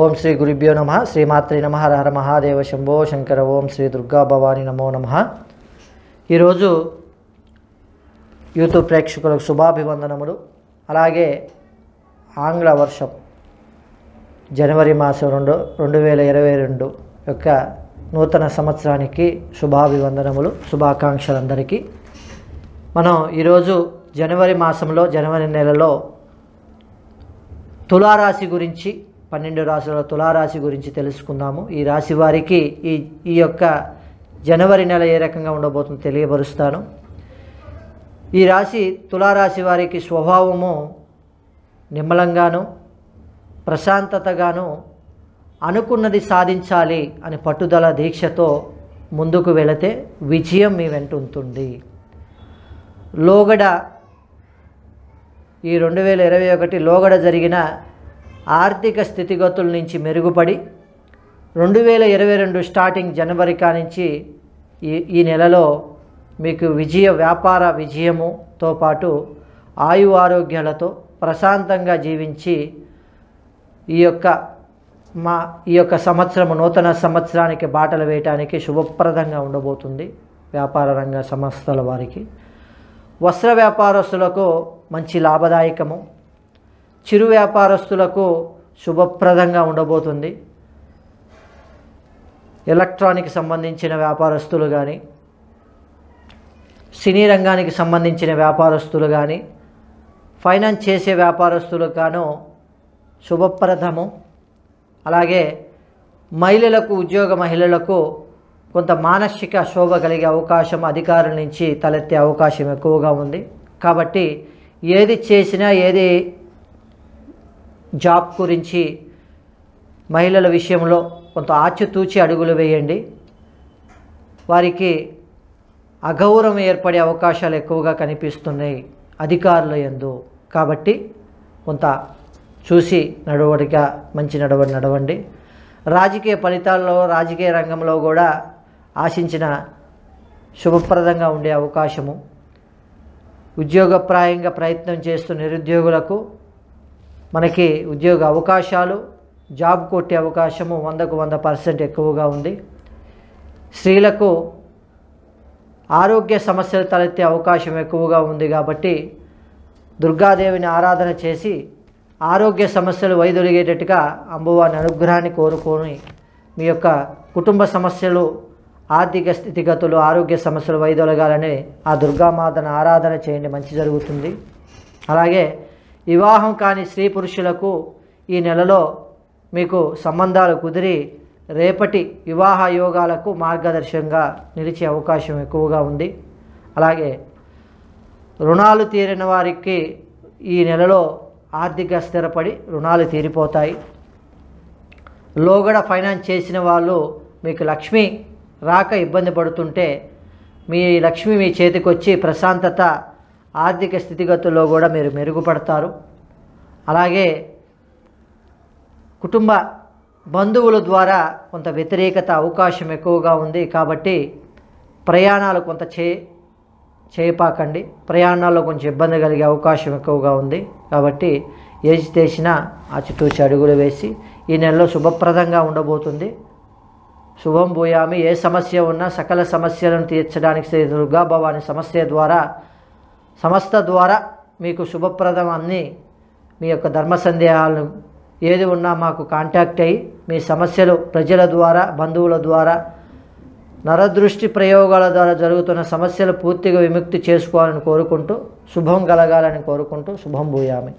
ఓం శ్రీ గురుభ్యో నమ శ్రీమాత్రి నమ హర మహాదేవ శంభో శంకర ఓం శ్రీ దుర్గా భవాని నమో నమ ఈరోజు యూట్యూబ్ ప్రేక్షకులకు శుభాభివందనములు అలాగే ఆంగ్ల వర్షం జనవరి మాసం రెండు రెండు వేల ఇరవై రెండు యొక్క నూతన సంవత్సరానికి శుభాభివందనములు శుభాకాంక్షలందరికీ మనం ఈరోజు జనవరి మాసంలో జనవరి నెలలో తులారాశి గురించి పన్నెండు రాశుల తులారాశి గురించి తెలుసుకుందాము ఈ రాశి వారికి ఈ ఈ యొక్క జనవరి నెల ఏ రకంగా ఉండబోతుందో తెలియబరుస్తాను ఈ రాశి తులారాశి వారికి స్వభావము నిమ్మలంగాను ప్రశాంతతగాను అనుకున్నది సాధించాలి అని పట్టుదల దీక్షతో ముందుకు వెళితే విజయం మీ వెంట ఉంటుంది లోగడ ఈ రెండు వేల ఇరవై ఒకటి లోగడ జరిగిన ఆర్థిక స్థితిగతుల నుంచి మెరుగుపడి రెండు వేల ఇరవై రెండు స్టార్టింగ్ జనవరి కానించి ఈ ఈ నెలలో మీకు విజయ వ్యాపార విజయముతో పాటు ఆయు ఆరోగ్యాలతో ప్రశాంతంగా జీవించి ఈ యొక్క మా ఈ యొక్క సంవత్సరము నూతన సంవత్సరానికి బాటలు వేయటానికి శుభప్రదంగా ఉండబోతుంది వ్యాపార రంగ సంస్థల వారికి వస్త్ర వ్యాపారస్తులకు మంచి లాభదాయకము చిరు వ్యాపారస్తులకు శుభప్రదంగా ఉండబోతుంది ఎలక్ట్రానిక్ సంబంధించిన వ్యాపారస్తులు కానీ సినీ రంగానికి సంబంధించిన వ్యాపారస్తులు కానీ ఫైనాన్స్ చేసే వ్యాపారస్తులకు గాను శుభప్రదము అలాగే మహిళలకు ఉద్యోగ మహిళలకు కొంత మానసిక శోభ కలిగే అవకాశం అధికారుల నుంచి తలెత్తే అవకాశం ఎక్కువగా ఉంది కాబట్టి ఏది చేసినా ఏది జాబ్ గురించి మహిళల విషయంలో కొంత ఆచితూచి అడుగులు వేయండి వారికి అగౌరవం ఏర్పడే అవకాశాలు ఎక్కువగా కనిపిస్తున్నాయి అధికారుల ఎందు కాబట్టి కొంత చూసి నడవడిగా మంచి నడవ నడవండి రాజకీయ ఫలితాల్లో రాజకీయ రంగంలో కూడా ఆశించిన శుభప్రదంగా ఉండే అవకాశము ఉద్యోగప్రాయంగా ప్రయత్నం చేస్తున్న నిరుద్యోగులకు మనకి ఉద్యోగ అవకాశాలు జాబ్ కొట్టే అవకాశము వందకు వంద పర్సెంట్ ఎక్కువగా ఉంది స్త్రీలకు ఆరోగ్య సమస్యలు తలెత్తే అవకాశం ఎక్కువగా ఉంది కాబట్టి దుర్గాదేవిని ఆరాధన చేసి ఆరోగ్య సమస్యలు వైదొలిగేటట్టుగా అమ్మవారిని అనుగ్రహాన్ని కోరుకొని మీ యొక్క కుటుంబ సమస్యలు ఆర్థిక స్థితిగతులు ఆరోగ్య సమస్యలు వైదొలగాలని ఆ దుర్గామాతను ఆరాధన చేయండి మంచి జరుగుతుంది అలాగే వివాహం కాని స్త్రీ పురుషులకు ఈ నెలలో మీకు సంబంధాలు కుదిరి రేపటి వివాహ యోగాలకు మార్గదర్శంగా నిలిచే అవకాశం ఎక్కువగా ఉంది అలాగే రుణాలు తీరిన వారికి ఈ నెలలో ఆర్థిక స్థిరపడి రుణాలు తీరిపోతాయి లోగడ ఫైనాన్స్ చేసిన వాళ్ళు మీకు లక్ష్మి రాక ఇబ్బంది పడుతుంటే మీ లక్ష్మి మీ చేతికొచ్చి ప్రశాంతత ఆర్థిక స్థితిగతుల్లో కూడా మీరు మెరుగుపడతారు అలాగే కుటుంబ బంధువుల ద్వారా కొంత వ్యతిరేకత అవకాశం ఎక్కువగా ఉంది కాబట్టి ప్రయాణాలు కొంత చే చేపాకండి ప్రయాణాల్లో కొంచెం ఇబ్బంది కలిగే అవకాశం ఎక్కువగా ఉంది కాబట్టి తెచ్చినా ఆ అచుతూచి అడుగులు వేసి ఈ నెలలో శుభప్రదంగా ఉండబోతుంది శుభం పోయామి ఏ సమస్య ఉన్నా సకల సమస్యలను తీర్చడానికి దుర్గాభవాని సమస్య ద్వారా సంస్థ ద్వారా మీకు శుభప్రదం అన్ని మీ యొక్క ధర్మ సందేహాలను ఏది ఉన్నా మాకు కాంటాక్ట్ అయ్యి మీ సమస్యలు ప్రజల ద్వారా బంధువుల ద్వారా నరదృష్టి ప్రయోగాల ద్వారా జరుగుతున్న సమస్యలు పూర్తిగా విముక్తి చేసుకోవాలని కోరుకుంటూ శుభం కలగాలని కోరుకుంటూ శుభం భూయామి